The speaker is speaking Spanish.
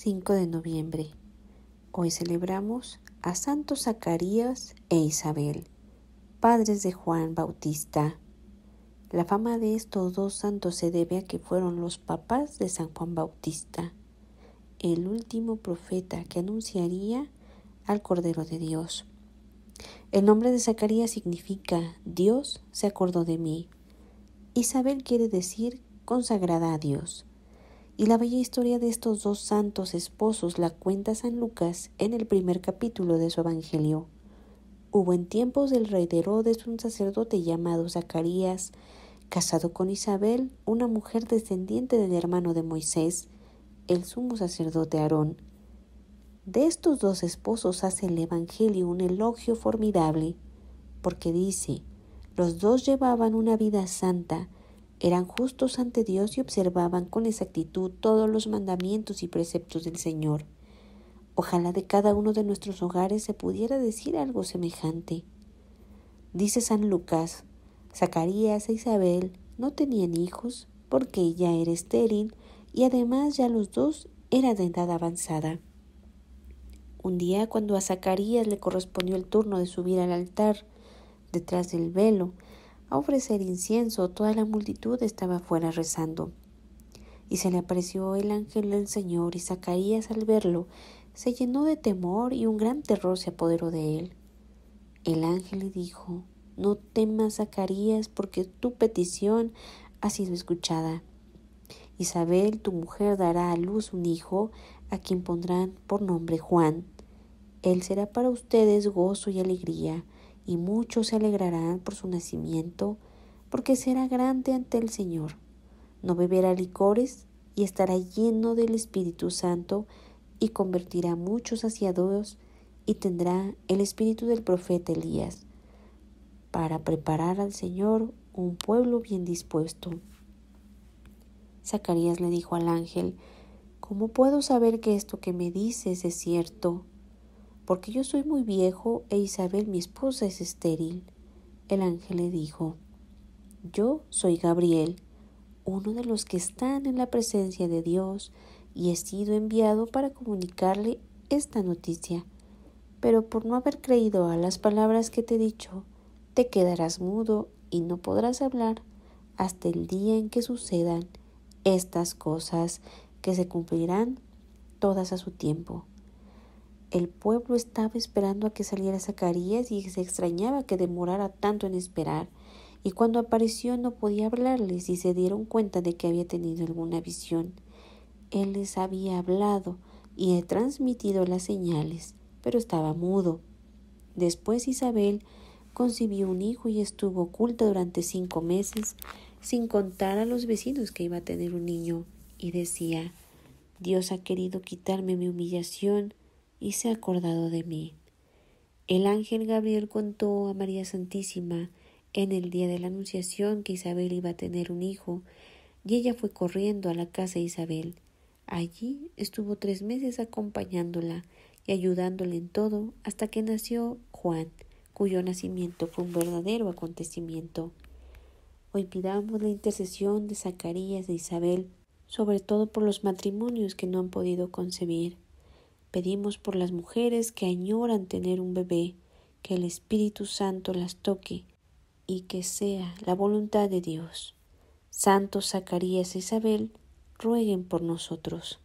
5 de noviembre. Hoy celebramos a Santos Zacarías e Isabel, padres de Juan Bautista. La fama de estos dos santos se debe a que fueron los papás de San Juan Bautista, el último profeta que anunciaría al Cordero de Dios. El nombre de Zacarías significa Dios se acordó de mí. Isabel quiere decir consagrada a Dios. Y la bella historia de estos dos santos esposos la cuenta San Lucas en el primer capítulo de su Evangelio. Hubo en tiempos del rey de Herodes un sacerdote llamado Zacarías, casado con Isabel, una mujer descendiente del hermano de Moisés, el sumo sacerdote Aarón. De estos dos esposos hace el Evangelio un elogio formidable, porque dice, los dos llevaban una vida santa, eran justos ante Dios y observaban con exactitud todos los mandamientos y preceptos del Señor. Ojalá de cada uno de nuestros hogares se pudiera decir algo semejante. Dice San Lucas, Zacarías e Isabel no tenían hijos porque ella era estéril y además ya los dos eran de edad avanzada. Un día cuando a Zacarías le correspondió el turno de subir al altar, detrás del velo, a ofrecer incienso, toda la multitud estaba fuera rezando. Y se le apareció el ángel del Señor, y Zacarías al verlo se llenó de temor y un gran terror se apoderó de él. El ángel le dijo, No temas, Zacarías, porque tu petición ha sido escuchada. Isabel, tu mujer, dará a luz un hijo, a quien pondrán por nombre Juan. Él será para ustedes gozo y alegría y muchos se alegrarán por su nacimiento, porque será grande ante el Señor. No beberá licores y estará lleno del Espíritu Santo y convertirá muchos hacia Dios y tendrá el espíritu del profeta Elías para preparar al Señor un pueblo bien dispuesto. Zacarías le dijo al ángel, ¿Cómo puedo saber que esto que me dices es cierto? porque yo soy muy viejo e Isabel mi esposa es estéril. El ángel le dijo, Yo soy Gabriel, uno de los que están en la presencia de Dios, y he sido enviado para comunicarle esta noticia. Pero por no haber creído a las palabras que te he dicho, te quedarás mudo y no podrás hablar hasta el día en que sucedan estas cosas que se cumplirán todas a su tiempo. El pueblo estaba esperando a que saliera Zacarías y se extrañaba que demorara tanto en esperar, y cuando apareció no podía hablarles y se dieron cuenta de que había tenido alguna visión. Él les había hablado y he transmitido las señales, pero estaba mudo. Después Isabel concibió un hijo y estuvo oculta durante cinco meses, sin contar a los vecinos que iba a tener un niño, y decía Dios ha querido quitarme mi humillación, y se ha acordado de mí. El ángel Gabriel contó a María Santísima en el día de la Anunciación que Isabel iba a tener un hijo, y ella fue corriendo a la casa de Isabel. Allí estuvo tres meses acompañándola y ayudándole en todo hasta que nació Juan, cuyo nacimiento fue un verdadero acontecimiento. Hoy pidamos la intercesión de Zacarías de Isabel, sobre todo por los matrimonios que no han podido concebir. Pedimos por las mujeres que añoran tener un bebé, que el Espíritu Santo las toque y que sea la voluntad de Dios. Santos Zacarías e Isabel rueguen por nosotros.